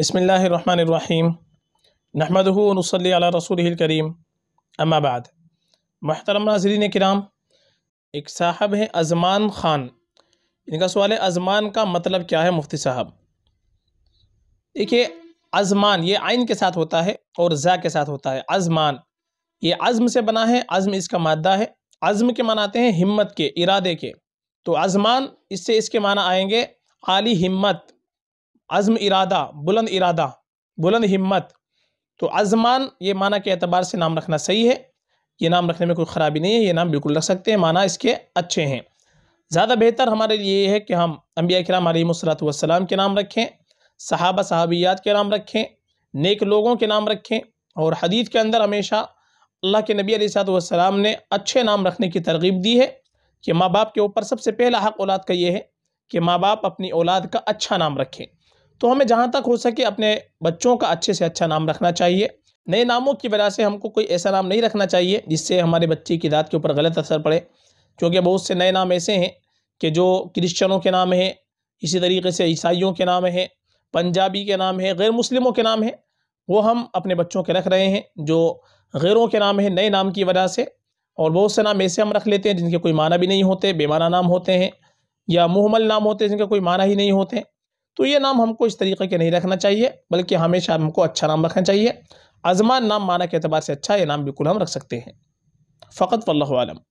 बसमीम नहमदूनसल रसूल करीम अम्माबाद महतरम नाजरीन कराम एक साहब हैं अजमान ख़ान इनका सवाल है अजमान का मतलब क्या है मुफ्ती साहब देखिए अजमान ये आइन के साथ होता है और ज़ा के साथ होता है अजमान ये अज़म से बना है अज़म इसका मादा है अज़म के मनाते हैं हिम्मत के इरादे के तो अजमान इससे इसके माना आएंगे आली हिम्मत अज़म इरादा बुलंद इरादा बुलंद हिम्मत तो अजमान ये माना के अतबार से नाम रखना सही है ये नाम रखने में कोई ख़राबी नहीं है ये नाम बिल्कुल रख सकते हैं माना इसके अच्छे हैं ज़्यादा बेहतर हमारे लिए ये है कि हम अम्बिया कराम वसलाम के नाम रखें सहाबा सहाबियात के नाम रखें नेक लोगों के नाम रखें और हदीत के अंदर हमेशा अल्लाह के नबी सातम ने अच्छे नाम रखने की तरगीब दी है कि माँ बाप के ऊपर सबसे पहला हक़ औलाद का ये है कि माँ बाप अपनी औलाद का अच्छा नाम रखें तो हमें जहाँ तक हो सके अपने बच्चों का अच्छे से अच्छा नाम रखना चाहिए नए नामों की वजह से हमको कोई ऐसा नाम नहीं रखना चाहिए जिससे हमारे बच्चे की दात के ऊपर गलत असर पड़े क्योंकि बहुत से नए नाम ऐसे हैं कि जो क्रिश्चनों के नाम हैं इसी तरीके से ईसाइयों के नाम हैं पंजाबी के नाम हैं गैर मुस्लिमों के नाम हैं वो हम अपने बच्चों के रख रहे हैं जो गैरों के नाम हैं नए नाम की वजह से और बहुत से नाम ऐसे हम रख लेते हैं जिनके कोई माना भी नहीं होते बेमाना नाम होते हैं या मुहमल नाम होते हैं जिनके कोई माना ही नहीं होते हैं तो ये नाम हमको इस तरीके के नहीं रखना चाहिए बल्कि हमेशा हमको अच्छा नाम रखना चाहिए अजमान नाम माना के अतबार से अच्छा ये नाम बिल्कुल हम रख सकते हैं फ़कत वल्लम